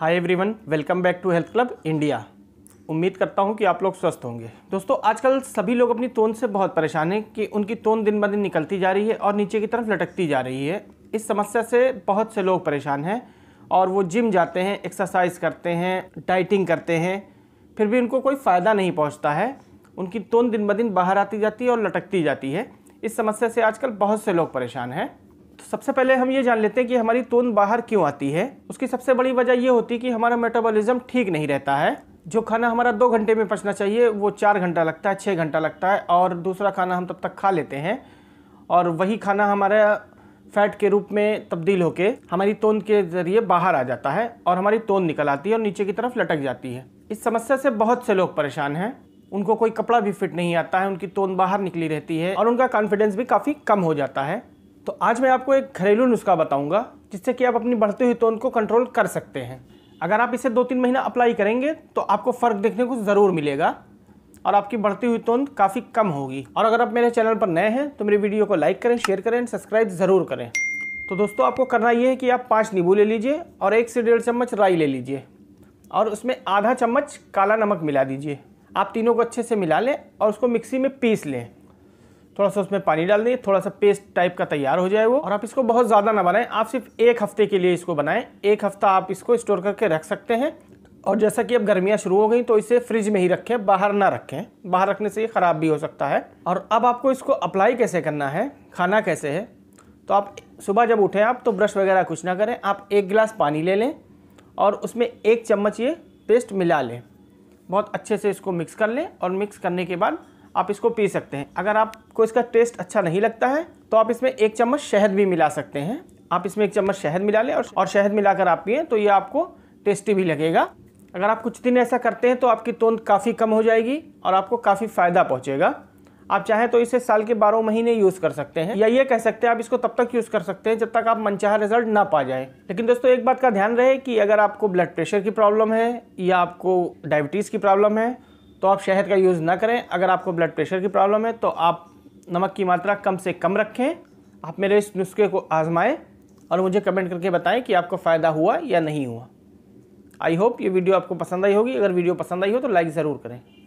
hi everyone welcome back to health club India उम्मीद करता हूँ कि आप लोग स्वस्थ होंगे दोस्तों आजकल सभी लोग अपनी तोन से बहुत परेशान हैं कि उनकी तोन दिन ब दिन निकलती जा रही है और नीचे की तरफ लटकती जा रही है इस समस्या से बहुत से लोग परेशान हैं और वो जिम जाते हैं एक्सरसाइज करते हैं डाइटिंग करते हैं फिर भी उनको कोई फ़ायदा नहीं पहुँचता है उनकी तोन दिन ब दिन बाहर आती जाती है और लटकती जाती है इस समस्या से आजकल बहुत से लोग परेशान हैं सबसे पहले हम ये जान लेते हैं कि हमारी तोन बाहर क्यों आती है उसकी सबसे बड़ी वजह ये होती है कि हमारा मेटाबॉलिज्म ठीक नहीं रहता है जो खाना हमारा दो घंटे में पचना चाहिए वो चार घंटा लगता है छः घंटा लगता है और दूसरा खाना हम तब तक खा लेते हैं और वही खाना हमारा फैट के रूप में तब्दील होकर हमारी तोंद के ज़रिए बाहर आ जाता है और हमारी तोंद निकल आती है और नीचे की तरफ लटक जाती है इस समस्या से बहुत से लोग परेशान हैं उनको कोई कपड़ा भी फिट नहीं आता है उनकी तोंद बाहर निकली रहती है और उनका कॉन्फिडेंस भी काफ़ी कम हो जाता है तो आज मैं आपको एक घरेलू नुस्खा बताऊंगा जिससे कि आप अपनी बढ़ती हुई तोन को कंट्रोल कर सकते हैं अगर आप इसे दो तीन महीना अप्लाई करेंगे तो आपको फ़र्क देखने को ज़रूर मिलेगा और आपकी बढ़ती हुई तोंद काफ़ी कम होगी और अगर आप मेरे चैनल पर नए हैं तो मेरी वीडियो को लाइक करें शेयर करें सब्सक्राइब ज़रूर करें तो दोस्तों आपको करना ये है कि आप पाँच नींबू ले लीजिए और एक से डेढ़ चम्मच राई ले लीजिए और उसमें आधा चम्मच काला नमक मिला दीजिए आप तीनों को अच्छे से मिला लें और उसको मिक्सी में पीस लें थोड़ा सा उसमें पानी डाल दें थोड़ा सा पेस्ट टाइप का तैयार हो जाए वो और आप इसको बहुत ज़्यादा ना बनाएं आप सिर्फ एक हफ्ते के लिए इसको बनाएं एक हफ्ता आप इसको स्टोर करके रख सकते हैं और जैसा कि अब गर्मियाँ शुरू हो गई तो इसे फ्रिज में ही रखें बाहर ना रखें बाहर रखने से ये ख़राब भी हो सकता है और अब आपको इसको अप्लाई कैसे करना है खाना कैसे है तो आप सुबह जब उठें आप तो ब्रश वगैरह कुछ ना करें आप एक गिलास पानी ले लें और उसमें एक चम्मच ये पेस्ट मिला लें बहुत अच्छे से इसको मिक्स कर लें और मिक्स करने के बाद आप इसको पी सकते हैं अगर आपको इसका टेस्ट अच्छा नहीं लगता है तो आप इसमें एक चम्मच शहद भी मिला सकते हैं आप इसमें एक चम्मच शहद मिला लें और, शहद मिलाकर आप पिए तो ये आपको टेस्टी भी लगेगा अगर आप कुछ दिन ऐसा करते हैं तो आपकी तोंद काफ़ी कम हो जाएगी और आपको काफ़ी फ़ायदा पहुँचेगा आप चाहें तो इसे साल के बारह महीने यूज़ कर सकते हैं या ये कह सकते हैं आप इसको तब तक यूज़ कर सकते हैं जब तक आप मनचाह रिजल्ट ना पा जाए लेकिन दोस्तों एक बात का ध्यान रहे कि अगर आपको ब्लड प्रेशर की प्रॉब्लम है या आपको डायबिटीज़ की प्रॉब्लम है तो आप शहद का यूज़ ना करें अगर आपको ब्लड प्रेशर की प्रॉब्लम है तो आप नमक की मात्रा कम से कम रखें आप मेरे इस नुस्खे को आजमाएं और मुझे कमेंट करके बताएं कि आपको फ़ायदा हुआ या नहीं हुआ आई होप ये वीडियो आपको पसंद आई होगी अगर वीडियो पसंद आई हो तो लाइक ज़रूर करें